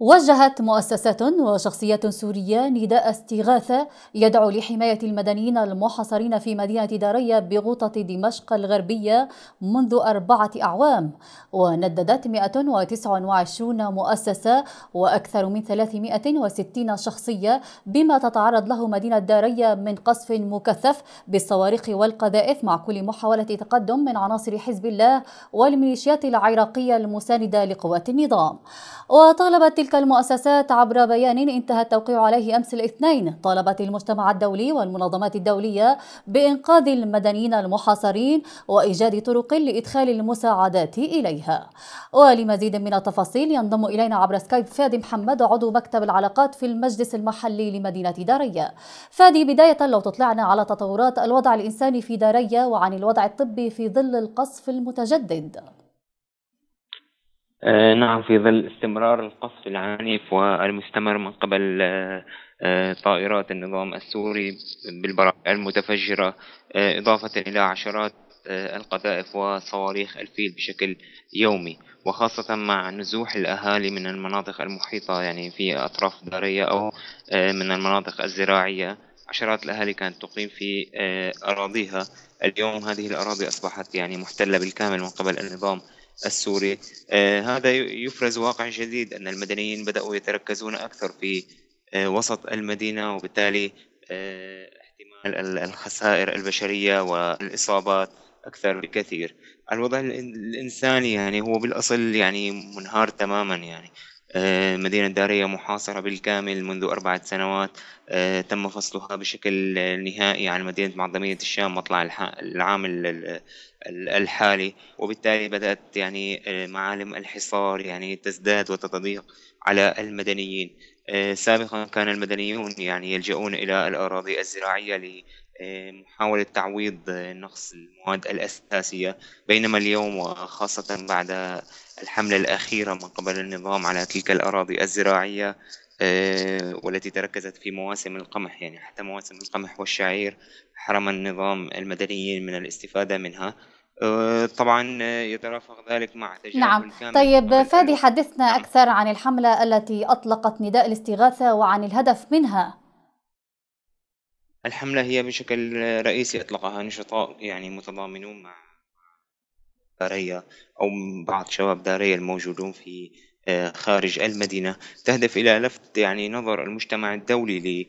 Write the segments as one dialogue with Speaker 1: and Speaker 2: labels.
Speaker 1: وجهت مؤسسات وشخصيات سورية نداء استغاثة يدعو لحماية المدنيين المحاصرين في مدينة دارية بغوطة دمشق الغربية منذ أربعة أعوام ونددت 129 مؤسسة وأكثر من 360 شخصية بما تتعرض له مدينة دارية من قصف مكثف بالصواريخ والقذائف مع كل محاولة تقدم من عناصر حزب الله والميليشيات العراقية المساندة لقوات النظام وطالبت تلك المؤسسات عبر بيان انتهى التوقيع عليه أمس الاثنين طالبت المجتمع الدولي والمنظمات الدولية بإنقاذ المدنيين المحاصرين وإيجاد طرق لإدخال المساعدات إليها ولمزيد من التفاصيل ينضم إلينا عبر سكايب فادي محمد عضو مكتب العلاقات في المجلس المحلي لمدينة داريا فادي بداية لو تطلعنا على تطورات الوضع الإنساني في داريا وعن الوضع الطبي في ظل القصف المتجدد
Speaker 2: آه، نعم في ظل استمرار القصف العنيف والمستمر من قبل آه، آه، طائرات النظام السوري بالبراءة المتفجرة إضافة إلى عشرات القذائف وصواريخ الفيل بشكل يومي وخاصة مع نزوح الأهالي من المناطق المحيطة يعني في أطراف دارية أو من المناطق الزراعية عشرات الأهالي كانت تقيم في أراضيها اليوم هذه الأراضي أصبحت يعني محتلة بالكامل من قبل النظام السوري آه، هذا يفرز واقع جديد أن المدنيين بدأوا يتركزون أكثر في آه، وسط المدينة وبالتالي آه، احتمال الخسائر البشرية والإصابات أكثر بكثير الوضع الإنساني يعني هو بالأصل يعني منهار تماما يعني آه، مدينة دارية محاصرة بالكامل منذ أربعة سنوات آه، تم فصلها بشكل نهائي عن مدينة معظمية الشام مطلع العام الحالي وبالتالي بدأت يعني آه، معالم الحصار يعني تزداد وتتضيق على المدنيين سابقا كان المدنيون يعني يلجؤون إلى الأراضي الزراعية آه، محاولة تعويض آه، نقص المواد الأساسية بينما اليوم وخاصة بعد الحملة الأخيرة من قبل النظام على تلك الأراضي الزراعية آه، والتي تركزت في مواسم القمح يعني حتى مواسم القمح والشعير حرم النظام المدنيين من الاستفادة منها طبعا يترافق ذلك مع تجارب نعم الكامل طيب
Speaker 1: فادي حدثنا نعم. أكثر عن الحملة التي أطلقت نداء الاستغاثة وعن الهدف منها
Speaker 2: الحملة هي بشكل رئيسي أطلقها نشطاء يعني متضامنون مع دارية أو بعض شباب دارية الموجودون في آه، خارج المدينة تهدف إلى لفت يعني نظر المجتمع الدولي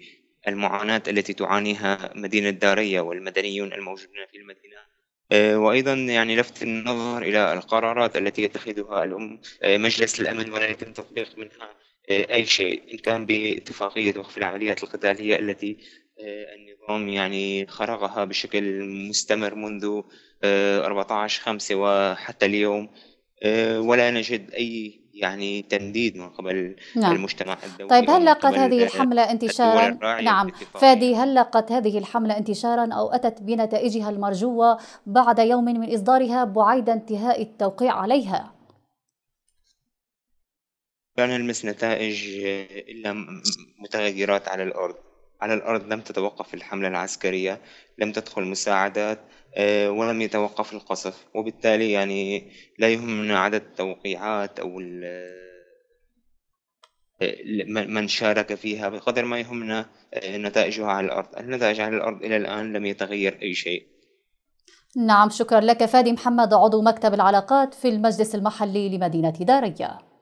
Speaker 2: للمعاناة التي تعانيها مدينة دارية والمدنيون الموجودون في المدينة آه، وأيضا يعني لفت النظر إلى القرارات التي يتخذها الأم آه، مجلس الأمن ولا يتم تطبيق منها أي شيء إن كان باتفاقية وقف العمليات القتالية التي آه، النظام يعني خرقها بشكل مستمر منذ 14 آه، 5 وحتى اليوم آه، ولا نجد أي يعني تنديد من قبل نعم. المجتمع الدولي طيب هل لقت هذه الحملة انتشارا نعم يعني.
Speaker 1: فادي هل لقت هذه الحملة انتشارا أو أتت بنتائجها المرجوة بعد يوم من إصدارها بعيد انتهاء التوقيع عليها
Speaker 2: لا نلمس نتائج إلا متغيرات على الأرض على الأرض لم تتوقف الحملة العسكرية لم تدخل مساعدات آه، ولم يتوقف القصف وبالتالي يعني لا يهمنا عدد التوقيعات أو آه، من شارك فيها بقدر ما يهمنا آه، نتائجها على الأرض النتائج على الأرض إلى الآن لم يتغير أي شيء
Speaker 1: نعم شكرا لك فادي محمد عضو مكتب العلاقات في المجلس المحلي لمدينة داريا